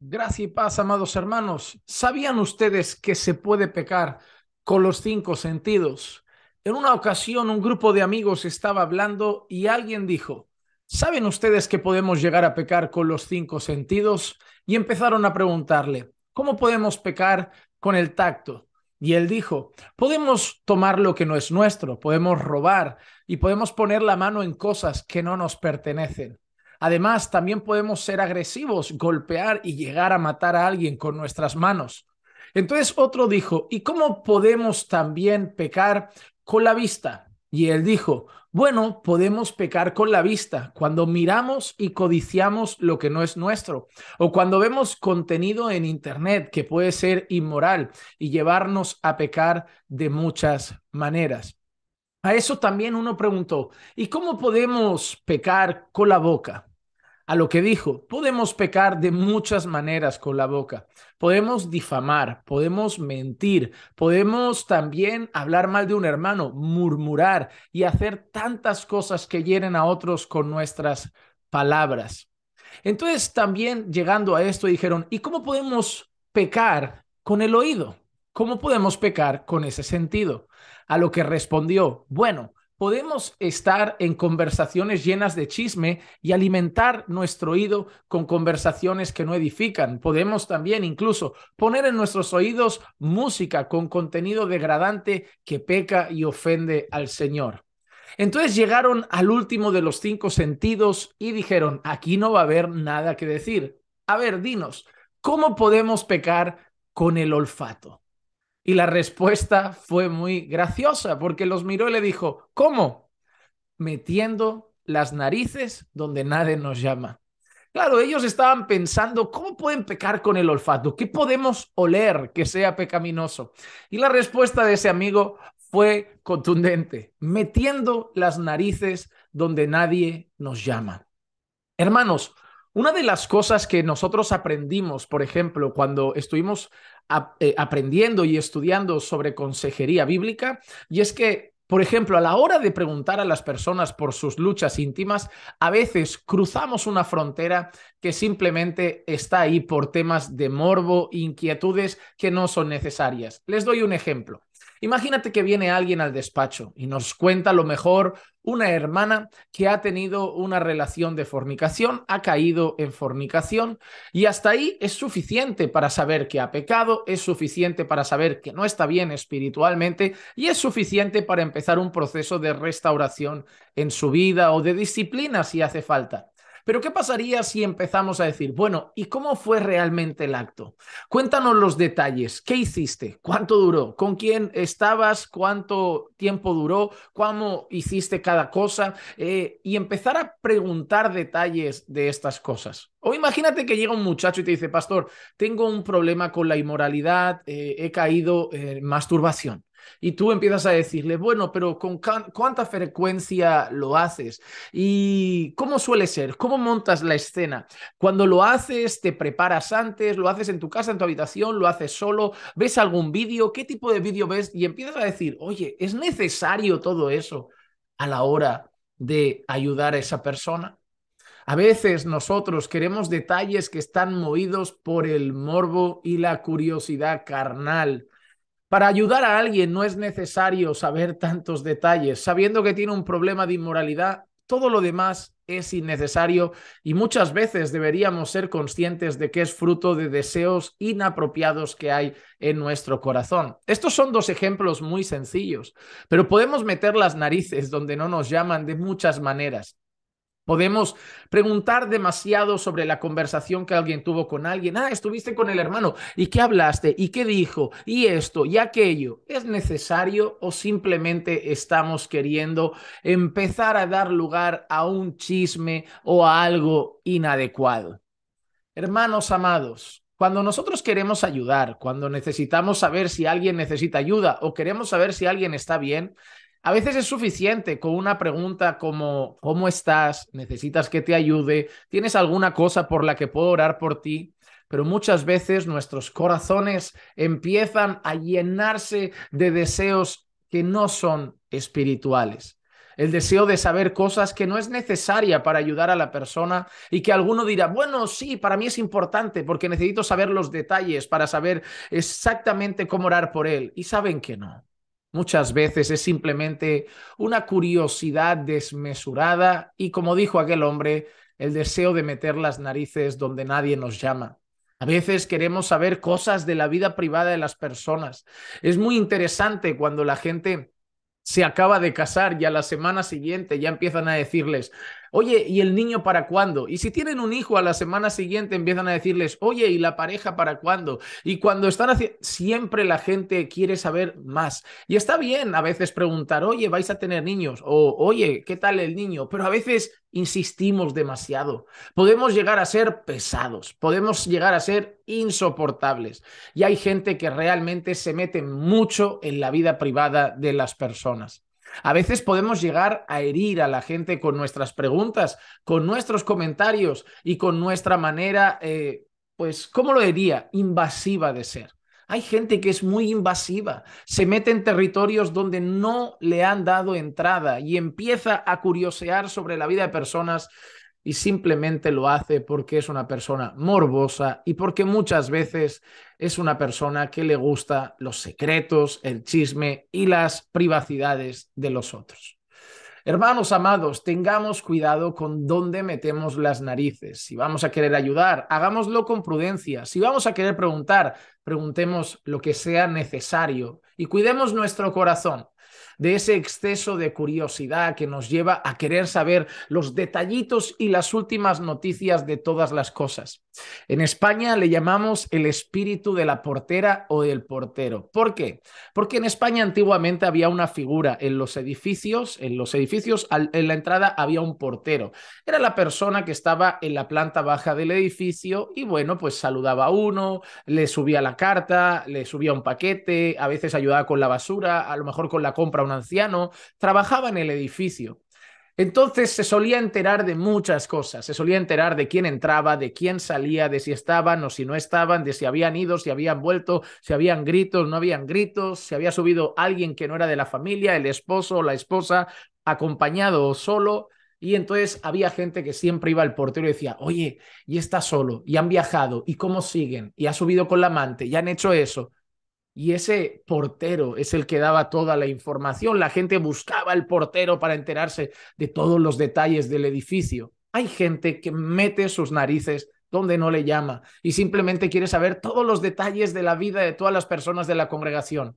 Gracias y paz, amados hermanos. ¿Sabían ustedes que se puede pecar con los cinco sentidos? En una ocasión un grupo de amigos estaba hablando y alguien dijo, ¿saben ustedes que podemos llegar a pecar con los cinco sentidos? Y empezaron a preguntarle, ¿cómo podemos pecar con el tacto? Y él dijo, podemos tomar lo que no es nuestro, podemos robar y podemos poner la mano en cosas que no nos pertenecen. Además, también podemos ser agresivos, golpear y llegar a matar a alguien con nuestras manos. Entonces otro dijo, ¿y cómo podemos también pecar con la vista? Y él dijo, bueno, podemos pecar con la vista cuando miramos y codiciamos lo que no es nuestro o cuando vemos contenido en Internet que puede ser inmoral y llevarnos a pecar de muchas maneras. A eso también uno preguntó, ¿y cómo podemos pecar con la boca? a lo que dijo. Podemos pecar de muchas maneras con la boca. Podemos difamar, podemos mentir, podemos también hablar mal de un hermano, murmurar y hacer tantas cosas que llenen a otros con nuestras palabras. Entonces también llegando a esto dijeron, ¿y cómo podemos pecar con el oído? ¿Cómo podemos pecar con ese sentido? A lo que respondió, bueno, Podemos estar en conversaciones llenas de chisme y alimentar nuestro oído con conversaciones que no edifican. Podemos también incluso poner en nuestros oídos música con contenido degradante que peca y ofende al Señor. Entonces llegaron al último de los cinco sentidos y dijeron, aquí no va a haber nada que decir. A ver, dinos, ¿cómo podemos pecar con el olfato? Y la respuesta fue muy graciosa porque los miró y le dijo, ¿cómo? Metiendo las narices donde nadie nos llama. Claro, ellos estaban pensando, ¿cómo pueden pecar con el olfato? ¿Qué podemos oler que sea pecaminoso? Y la respuesta de ese amigo fue contundente, metiendo las narices donde nadie nos llama. Hermanos, una de las cosas que nosotros aprendimos, por ejemplo, cuando estuvimos eh, aprendiendo y estudiando sobre consejería bíblica, y es que por ejemplo, a la hora de preguntar a las personas por sus luchas íntimas, a veces cruzamos una frontera que simplemente está ahí por temas de morbo, inquietudes que no son necesarias. Les doy un ejemplo. Imagínate que viene alguien al despacho y nos cuenta lo mejor una hermana que ha tenido una relación de fornicación, ha caído en fornicación y hasta ahí es suficiente para saber que ha pecado, es suficiente para saber que no está bien espiritualmente y es suficiente para empezar un proceso de restauración en su vida o de disciplina si hace falta. Pero ¿qué pasaría si empezamos a decir, bueno, ¿y cómo fue realmente el acto? Cuéntanos los detalles. ¿Qué hiciste? ¿Cuánto duró? ¿Con quién estabas? ¿Cuánto tiempo duró? ¿Cómo hiciste cada cosa? Eh, y empezar a preguntar detalles de estas cosas. O imagínate que llega un muchacho y te dice, pastor, tengo un problema con la inmoralidad, eh, he caído en masturbación. Y tú empiezas a decirle, bueno, pero ¿con cuánta frecuencia lo haces? ¿Y cómo suele ser? ¿Cómo montas la escena? Cuando lo haces, te preparas antes, lo haces en tu casa, en tu habitación, lo haces solo, ves algún vídeo, ¿qué tipo de vídeo ves? Y empiezas a decir, oye, ¿es necesario todo eso a la hora de ayudar a esa persona? A veces nosotros queremos detalles que están movidos por el morbo y la curiosidad carnal para ayudar a alguien no es necesario saber tantos detalles. Sabiendo que tiene un problema de inmoralidad, todo lo demás es innecesario y muchas veces deberíamos ser conscientes de que es fruto de deseos inapropiados que hay en nuestro corazón. Estos son dos ejemplos muy sencillos, pero podemos meter las narices donde no nos llaman de muchas maneras. Podemos preguntar demasiado sobre la conversación que alguien tuvo con alguien. Ah, estuviste con el hermano. ¿Y qué hablaste? ¿Y qué dijo? ¿Y esto? ¿Y aquello? ¿Es necesario o simplemente estamos queriendo empezar a dar lugar a un chisme o a algo inadecuado? Hermanos amados, cuando nosotros queremos ayudar, cuando necesitamos saber si alguien necesita ayuda o queremos saber si alguien está bien, a veces es suficiente con una pregunta como ¿cómo estás? ¿Necesitas que te ayude? ¿Tienes alguna cosa por la que puedo orar por ti? Pero muchas veces nuestros corazones empiezan a llenarse de deseos que no son espirituales. El deseo de saber cosas que no es necesaria para ayudar a la persona y que alguno dirá, bueno, sí, para mí es importante porque necesito saber los detalles para saber exactamente cómo orar por él. Y saben que no. Muchas veces es simplemente una curiosidad desmesurada y, como dijo aquel hombre, el deseo de meter las narices donde nadie nos llama. A veces queremos saber cosas de la vida privada de las personas. Es muy interesante cuando la gente se acaba de casar y a la semana siguiente ya empiezan a decirles, Oye, ¿y el niño para cuándo? Y si tienen un hijo a la semana siguiente empiezan a decirles, oye, ¿y la pareja para cuándo? Y cuando están haciendo, siempre la gente quiere saber más. Y está bien a veces preguntar, oye, ¿vais a tener niños? O, oye, ¿qué tal el niño? Pero a veces insistimos demasiado. Podemos llegar a ser pesados, podemos llegar a ser insoportables. Y hay gente que realmente se mete mucho en la vida privada de las personas. A veces podemos llegar a herir a la gente con nuestras preguntas, con nuestros comentarios y con nuestra manera, eh, pues, ¿cómo lo diría? Invasiva de ser. Hay gente que es muy invasiva, se mete en territorios donde no le han dado entrada y empieza a curiosear sobre la vida de personas y simplemente lo hace porque es una persona morbosa y porque muchas veces es una persona que le gusta los secretos, el chisme y las privacidades de los otros. Hermanos amados, tengamos cuidado con dónde metemos las narices. Si vamos a querer ayudar, hagámoslo con prudencia. Si vamos a querer preguntar, preguntemos lo que sea necesario y cuidemos nuestro corazón de ese exceso de curiosidad que nos lleva a querer saber los detallitos y las últimas noticias de todas las cosas. En España le llamamos el espíritu de la portera o del portero. ¿Por qué? Porque en España antiguamente había una figura en los edificios, en los edificios en la entrada había un portero. Era la persona que estaba en la planta baja del edificio y bueno, pues saludaba a uno, le subía la carta, le subía un paquete, a veces ayudaba con la basura, a lo mejor con la compra anciano, trabajaba en el edificio. Entonces se solía enterar de muchas cosas, se solía enterar de quién entraba, de quién salía, de si estaban o si no estaban, de si habían ido, si habían vuelto, si habían gritos, no habían gritos, si había subido alguien que no era de la familia, el esposo o la esposa, acompañado o solo. Y entonces había gente que siempre iba al portero y decía, oye, y está solo, y han viajado, y cómo siguen, y ha subido con la amante, y han hecho eso y ese portero es el que daba toda la información. La gente buscaba al portero para enterarse de todos los detalles del edificio. Hay gente que mete sus narices donde no le llama y simplemente quiere saber todos los detalles de la vida de todas las personas de la congregación.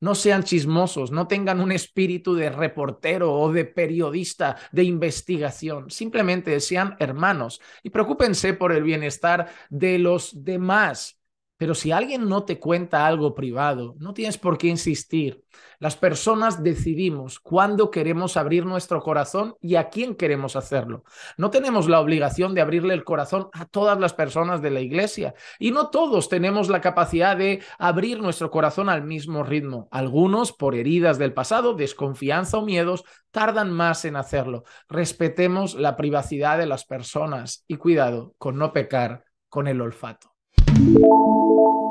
No sean chismosos, no tengan un espíritu de reportero o de periodista de investigación. Simplemente sean hermanos y preocúpense por el bienestar de los demás pero si alguien no te cuenta algo privado, no tienes por qué insistir. Las personas decidimos cuándo queremos abrir nuestro corazón y a quién queremos hacerlo. No tenemos la obligación de abrirle el corazón a todas las personas de la iglesia y no todos tenemos la capacidad de abrir nuestro corazón al mismo ritmo. Algunos, por heridas del pasado, desconfianza o miedos, tardan más en hacerlo. Respetemos la privacidad de las personas y cuidado con no pecar con el olfato. you